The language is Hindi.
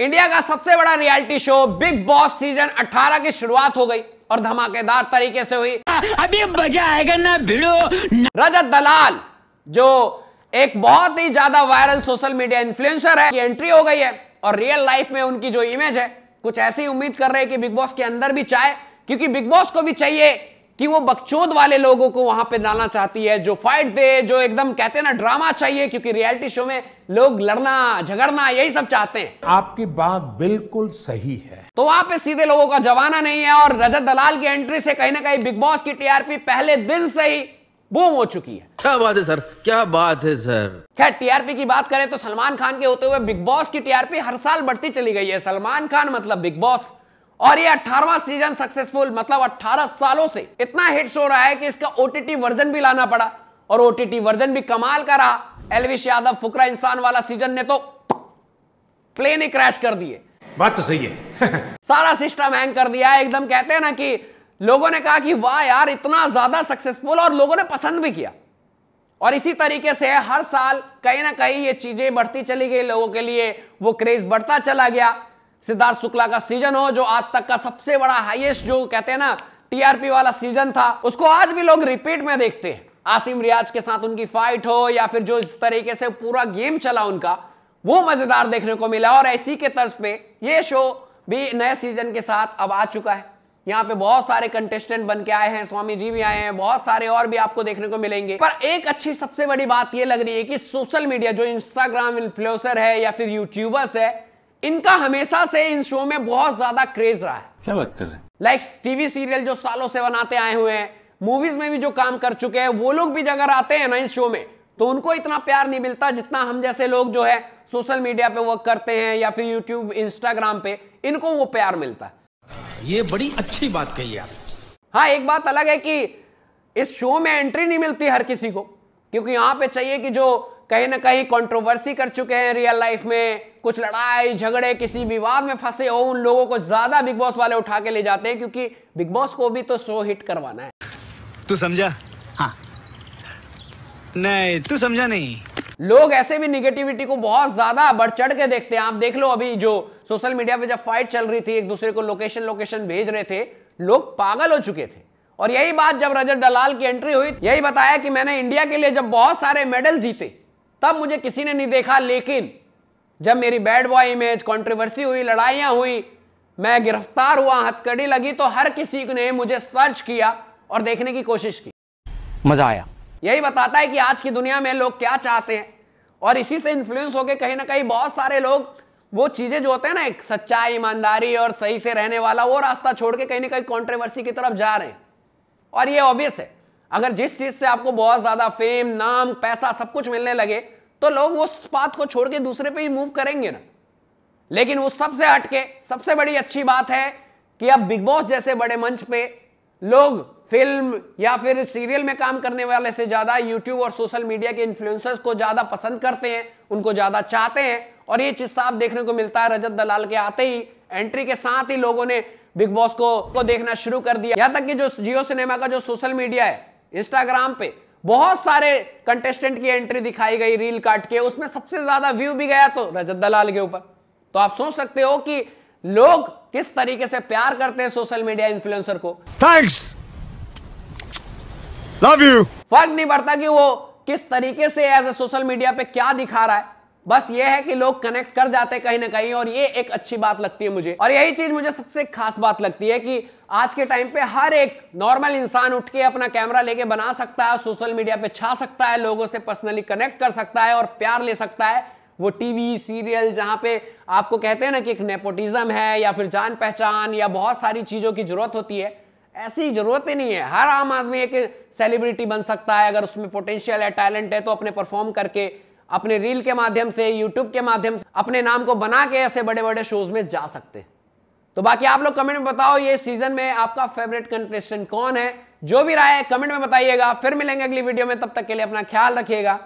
इंडिया का सबसे बड़ा reality show Bigg Boss season 18 की शुरुआत हो गई और धमाकेदार तरीके से हुई अभी मजा आएगा ना भिड़ो रजत दलाल जो एक बहुत ही ज्यादा वायरल सोशल मीडिया इन्फ्लुएंसर है एंट्री हो गई है और रियल लाइफ में उनकी जो इमेज है कुछ ऐसी उम्मीद कर रहे हैं कि बिग बॉस के अंदर भी चाहे क्योंकि बिग बॉस को भी चाहिए कि वो बकचोद वाले लोगों को वहां पे लाना चाहती है जो फाइट दे जो एकदम कहते हैं ना ड्रामा चाहिए क्योंकि रियलिटी शो में लोग लड़ना झगड़ना यही सब चाहते हैं आपकी बात बिल्कुल सही है तो वहां पे सीधे लोगों का जवाना नहीं है और रजत दलाल की एंट्री से कहीं ना कहीं बिग बॉस की टीआरपी पहले दिन से ही बूम हो चुकी है क्या बात है सर क्या बात है सर खैर टीआरपी की बात करें तो सलमान खान के होते हुए बिग बॉस की टीआरपी हर साल बढ़ती चली गई है सलमान खान मतलब बिग बॉस और ये 18वां सीजन सक्सेसफुल मतलब 18 सालों से इतना हिट हो रहा है कि इसका ओटीटी वर्जन भी लाना पड़ा और ओटीटी वर्जन भी कमाल का रहा एलविश यादव फुकरा इंसान वाला सीजन ने तो प्लेन ही क्रैश कर दिए बात तो सही है सारा सिस्टम हैंग कर दिया एकदम कहते हैं ना कि लोगों ने कहा कि वाह यार इतना ज्यादा सक्सेसफुल और लोगों ने पसंद भी किया और इसी तरीके से हर साल कहीं ना कहीं ये चीजें बढ़ती चली गई लोगों के लिए वो क्रेज बढ़ता चला गया सिद्धार्थ शुक्ला का सीजन हो जो आज तक का सबसे बड़ा हाईएस्ट जो कहते हैं ना टीआरपी वाला सीजन था उसको आज भी लोग रिपीट में देखते हैं आसिम रियाज के साथ उनकी फाइट हो या फिर जो इस तरीके से पूरा गेम चला उनका वो मजेदार देखने को मिला और ऐसी के तर्ज पे ये शो भी नए सीजन के साथ अब आ चुका है यहाँ पे बहुत सारे कंटेस्टेंट बन के आए हैं स्वामी जी भी आए हैं बहुत सारे और भी आपको देखने को मिलेंगे पर एक अच्छी सबसे बड़ी बात ये लग रही है कि सोशल मीडिया जो इंस्टाग्राम इन्फ्लुएंसर है या फिर यूट्यूबर्स है इनका हमेशा से इन शो में बहुत ज्यादा क्रेज रहा है क्या बात कर रहे हैं लाइक टीवी सीरियल जो सालों से बनाते आए हुए हैं मूवीज में भी जो काम कर चुके हैं वो लोग भी अगर आते हैं ना इस शो में तो उनको इतना प्यार नहीं मिलता जितना हम जैसे लोग जो है सोशल मीडिया पे वर्क करते हैं या फिर यूट्यूब इंस्टाग्राम पे इनको वो प्यार मिलता है ये बड़ी अच्छी बात कही आप हाँ एक बात अलग है कि इस शो में एंट्री नहीं मिलती हर किसी को क्योंकि यहां पे चाहिए कि जो कहीं ना कहीं कंट्रोवर्सी कर चुके हैं रियल लाइफ में कुछ लड़ाई झगड़े किसी विवाद में फंसे हो उन लोगों को ज्यादा बिग बॉस वाले उठा के ले जाते हैं क्योंकि बिग बॉस को भी तो शो हिट करवाना है तू समझा हाँ नहीं तू समझा नहीं लोग ऐसे भी निगेटिविटी को बहुत ज्यादा बढ़ चढ़ के देखते हैं आप देख लो अभी जो सोशल मीडिया पे जब फाइट चल रही थी एक दूसरे को लोकेशन लोकेशन भेज रहे थे लोग पागल हो चुके थे और यही बात जब रजत दलाल की एंट्री हुई यही बताया कि मैंने इंडिया के लिए जब बहुत सारे मेडल जीते तब मुझे किसी ने नहीं देखा लेकिन जब मेरी बैड बॉय इमेज कंट्रोवर्सी हुई लड़ाइयां हुई मैं गिरफ्तार हुआ हथकड़ी लगी तो हर किसी ने मुझे सर्च किया और देखने की कोशिश की मज़ा आया यही बताता है कि आज की दुनिया में लोग क्या चाहते हैं और इसी से इन्फ्लुएंस होकर कहीं ना कहीं बहुत सारे लोग वो चीज़ें जो होते हैं ना एक सच्चाई ईमानदारी और सही से रहने वाला वो रास्ता छोड़ के कहीं ना कहीं कॉन्ट्रोवर्सी की तरफ जा रहे हैं और ये ऑब्वियस है अगर जिस चीज से आपको बहुत ज्यादा फेम नाम पैसा सब कुछ मिलने लगे तो लोग उस बात को छोड़ के दूसरे पे ही मूव करेंगे ना लेकिन उस सबसे हटके सबसे बड़ी अच्छी बात है कि अब बिग बॉस जैसे बड़े मंच पे लोग फिल्म या फिर सीरियल में काम करने वाले से ज्यादा यूट्यूब और सोशल मीडिया के इन्फ्लुएंसर्स को ज्यादा पसंद करते हैं उनको ज्यादा चाहते हैं और ये चीज साफ देखने को मिलता है रजत दलाल के आते ही एंट्री के साथ ही लोगों ने बिग बॉस को, को देखना शुरू कर दिया यहां तक कि जो जियो सिनेमा का जो सोशल मीडिया है इंस्टाग्राम पे बहुत सारे कंटेस्टेंट की एंट्री दिखाई गई रील काट के उसमें सबसे ज्यादा व्यू भी गया तो रजत दलाल के ऊपर तो आप सोच सकते हो कि लोग किस तरीके से प्यार करते हैं सोशल मीडिया इन्फ्लुएंसर को थैंक्स लव यू फर्क नहीं पड़ता कि वो किस तरीके से एज ए सोशल मीडिया पे क्या दिखा रहा है बस ये है कि लोग कनेक्ट कर जाते कहीं ना कहीं और ये एक अच्छी बात लगती है मुझे और यही चीज मुझे सबसे खास बात लगती है कि आज के टाइम पे हर एक नॉर्मल इंसान उठ के अपना कैमरा लेके बना सकता है सोशल मीडिया पे छा सकता है लोगों से पर्सनली कनेक्ट कर सकता है और प्यार ले सकता है वो टीवी सीरियल जहां पे आपको कहते हैं ना कि एक नेपोटिज्म है या फिर जान पहचान या बहुत सारी चीज़ों की जरूरत होती है ऐसी जरूरत ही नहीं है हर आम आदमी एक सेलिब्रिटी बन सकता है अगर उसमें पोटेंशियल है टैलेंट है तो अपने परफॉर्म करके अपने रील के माध्यम से यूट्यूब के माध्यम से अपने नाम को बना के ऐसे बड़े बड़े शोज में जा सकते हैं तो बाकी आप लोग कमेंट में बताओ ये सीजन में आपका फेवरेट कंटेस्टेंट कौन है जो भी राय है कमेंट में बताइएगा फिर मिलेंगे अगली वीडियो में तब तक के लिए अपना ख्याल रखिएगा